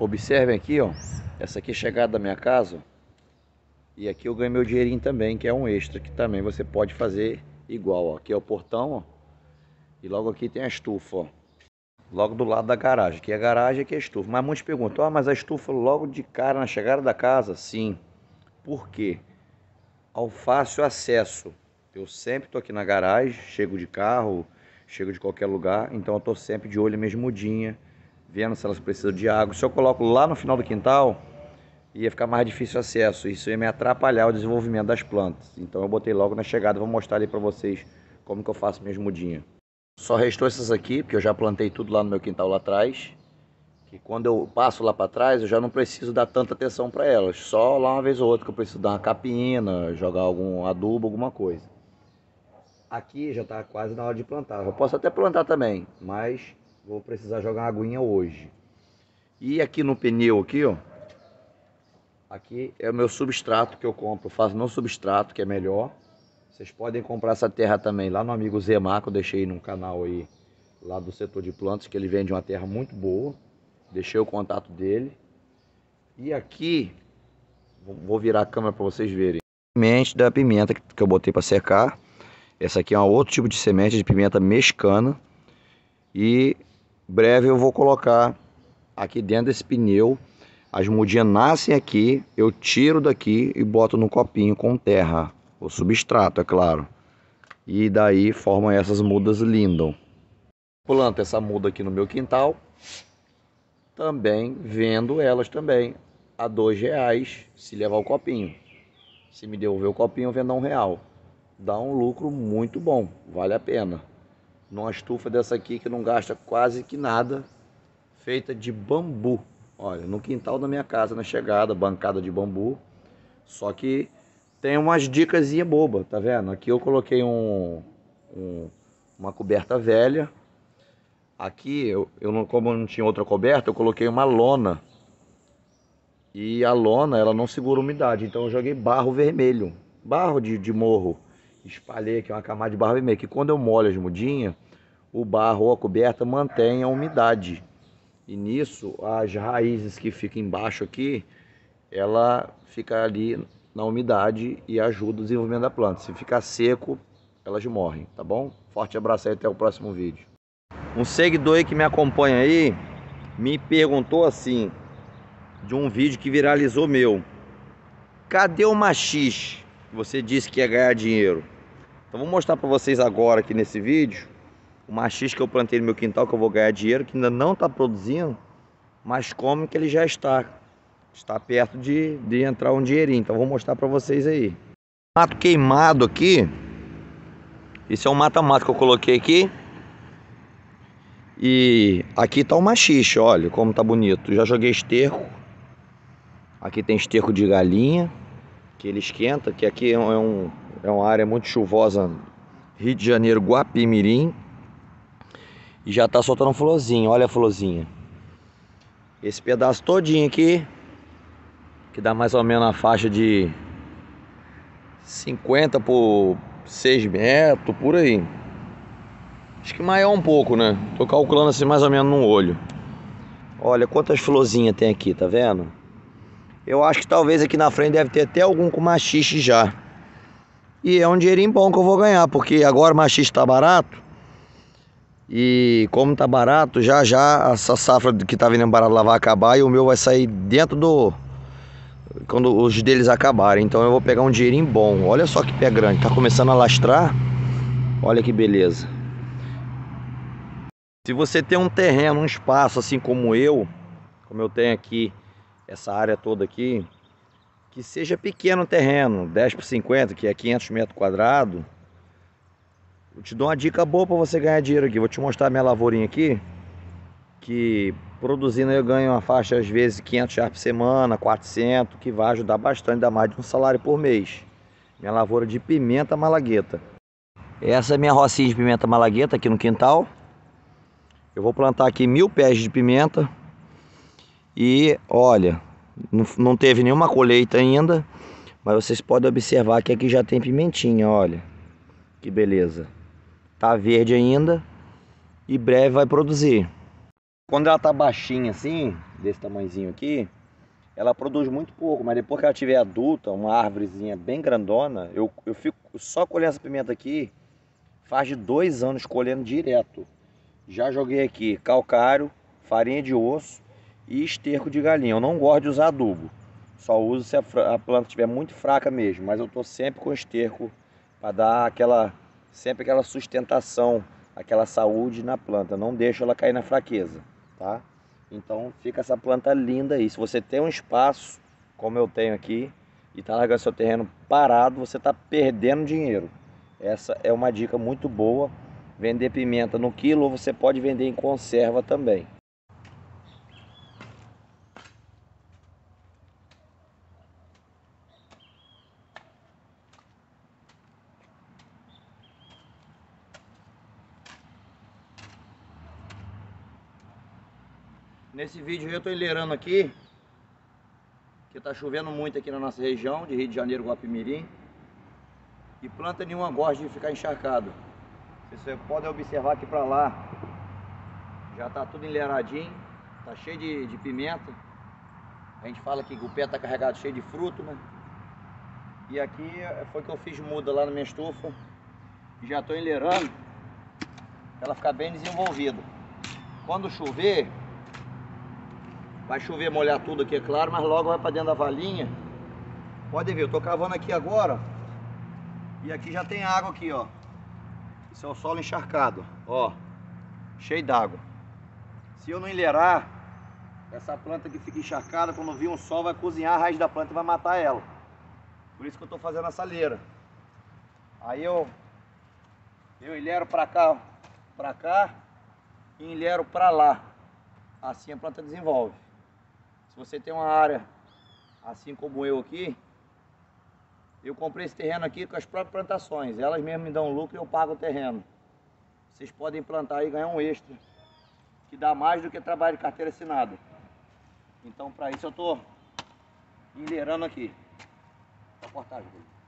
Observem aqui, ó. Essa aqui é chegada da minha casa. E aqui eu ganho meu dinheirinho também, que é um extra, que também você pode fazer igual, ó. Aqui é o portão, ó. E logo aqui tem a estufa, ó. Logo do lado da garagem. Aqui é a garagem, aqui é a estufa. Mas muitos perguntam, ah, mas a estufa logo de cara na chegada da casa? Sim. Por quê? Ao fácil acesso. Eu sempre tô aqui na garagem, chego de carro, chego de qualquer lugar, então eu tô sempre de olho mesmudinha vendo se elas precisam de água. Se eu coloco lá no final do quintal, ia ficar mais difícil o acesso. Isso ia me atrapalhar o desenvolvimento das plantas. Então eu botei logo na chegada, vou mostrar ali para vocês como que eu faço minhas mudinhas. Só restou essas aqui, porque eu já plantei tudo lá no meu quintal lá atrás. Que quando eu passo lá para trás, eu já não preciso dar tanta atenção para elas. Só lá uma vez ou outra que eu preciso dar uma capina, jogar algum adubo, alguma coisa. Aqui já está quase na hora de plantar. Eu posso até plantar também, mas Vou precisar jogar uma aguinha hoje. E aqui no pneu aqui, ó. Aqui é o meu substrato que eu compro. Eu faço no substrato, que é melhor. Vocês podem comprar essa terra também lá no amigo Zemar que Eu deixei no canal aí, lá do setor de plantas, que ele vende uma terra muito boa. Deixei o contato dele. E aqui, vou virar a câmera para vocês verem. Semente da pimenta que eu botei para secar. Essa aqui é um outro tipo de semente de pimenta mexicana. E breve eu vou colocar aqui dentro desse pneu. As mudinhas nascem aqui, eu tiro daqui e boto no copinho com terra, o substrato, é claro. E daí formam essas mudas lindas. Planto essa muda aqui no meu quintal, também vendo elas também a dois reais se levar o copinho. Se me devolver o copinho, eu vendo a um real. Dá um lucro muito bom, vale a pena numa estufa dessa aqui que não gasta quase que nada, feita de bambu. Olha, no quintal da minha casa, na chegada, bancada de bambu. Só que tem umas dicas boba, tá vendo? Aqui eu coloquei um, um, uma coberta velha. Aqui, eu, eu não, como não tinha outra coberta, eu coloquei uma lona. E a lona, ela não segura umidade, então eu joguei barro vermelho, barro de, de morro espalhei aqui uma camada de barro vermelho, que quando eu molho as mudinhas, o barro ou a coberta mantém a umidade. E nisso, as raízes que ficam embaixo aqui, ela fica ali na umidade e ajuda o desenvolvimento da planta. Se ficar seco, elas morrem, tá bom? Forte abraço aí, até o próximo vídeo. Um seguidor aí que me acompanha aí, me perguntou assim, de um vídeo que viralizou meu. Cadê o machixe? Você disse que ia ganhar dinheiro. Então vou mostrar para vocês agora aqui nesse vídeo o machixe que eu plantei no meu quintal que eu vou ganhar dinheiro, que ainda não está produzindo, mas como que ele já está. Está perto de, de entrar um dinheirinho. Então vou mostrar para vocês aí. Mato queimado aqui. Esse é o mata-mata que eu coloquei aqui. E aqui tá o machixe, olha como tá bonito. Já joguei esterco. Aqui tem esterco de galinha que ele esquenta, que aqui é, é, um, é uma área muito chuvosa, Rio de Janeiro, Guapimirim. E já tá soltando um florzinho, olha a florzinha. Esse pedaço todinho aqui, que dá mais ou menos a faixa de 50 por 6 metros, por aí. Acho que maior um pouco, né? Tô calculando assim mais ou menos no olho. Olha quantas florzinhas tem aqui, tá vendo? Eu acho que talvez aqui na frente deve ter até algum com machixe já. E é um dinheirinho bom que eu vou ganhar, porque agora o machixe tá barato. E como tá barato, já já essa safra que tá vindo barato lá vai acabar e o meu vai sair dentro do. Quando os deles acabarem. Então eu vou pegar um dinheirinho bom. Olha só que pé grande. Tá começando a lastrar. Olha que beleza. Se você tem um terreno, um espaço assim como eu, como eu tenho aqui, essa área toda aqui, que seja pequeno terreno, 10 por 50, que é 500 metros quadrados, eu te dou uma dica boa para você ganhar dinheiro aqui. Vou te mostrar minha lavourinha aqui, que produzindo eu ganho uma faixa às vezes 500 reais por semana, 400, que vai ajudar bastante, dá mais de um salário por mês. Minha lavoura de pimenta malagueta. Essa é minha rocinha de pimenta malagueta aqui no quintal. Eu vou plantar aqui mil pés de pimenta. E olha, não teve nenhuma colheita ainda, mas vocês podem observar que aqui já tem pimentinha, olha. Que beleza. Tá verde ainda e breve vai produzir. Quando ela tá baixinha assim, desse tamanhozinho aqui, ela produz muito pouco, mas depois que ela tiver adulta, uma árvorezinha bem grandona, eu, eu fico só colhendo essa pimenta aqui, faz de dois anos colhendo direto. Já joguei aqui calcário, farinha de osso, e esterco de galinha. Eu não gosto de usar adubo. Só uso se a, a planta estiver muito fraca mesmo, mas eu estou sempre com esterco para dar aquela sempre aquela sustentação, aquela saúde na planta. Não deixo ela cair na fraqueza, tá? Então fica essa planta linda aí. Se você tem um espaço, como eu tenho aqui, e está largando seu terreno parado, você está perdendo dinheiro. Essa é uma dica muito boa. Vender pimenta no quilo, você pode vender em conserva também. Nesse vídeo eu estou enleirando aqui, que está chovendo muito aqui na nossa região, de Rio de Janeiro, Guapimirim. E planta nenhuma gosta de ficar encharcado. Vocês podem observar que para lá já está tudo enleiradinho, está cheio de, de, pimenta. A gente fala que o pé está carregado cheio de fruto, né? E aqui foi que eu fiz muda lá na minha estufa. Já estou enleirando para ela ficar bem desenvolvida. Quando chover, Vai chover, molhar tudo aqui, é claro, mas logo vai para dentro da valinha. Pode ver, eu tô cavando aqui agora. E aqui já tem água aqui, ó. Isso é o solo encharcado, ó. Cheio d'água. Se eu não enleirar, essa planta que fica encharcada, quando vir um sol, vai cozinhar a raiz da planta e vai matar ela. Por isso que eu estou fazendo a saleira. Aí eu, eu enlero para cá, para cá e enlero para lá. Assim a planta desenvolve. Se você tem uma área assim como eu aqui, eu comprei esse terreno aqui com as próprias plantações. Elas mesmas me dão lucro e eu pago o terreno. Vocês podem plantar e ganhar um extra, que dá mais do que trabalho de carteira assinada. Então, para isso, eu estou endeirando aqui. Vou cortar, gente.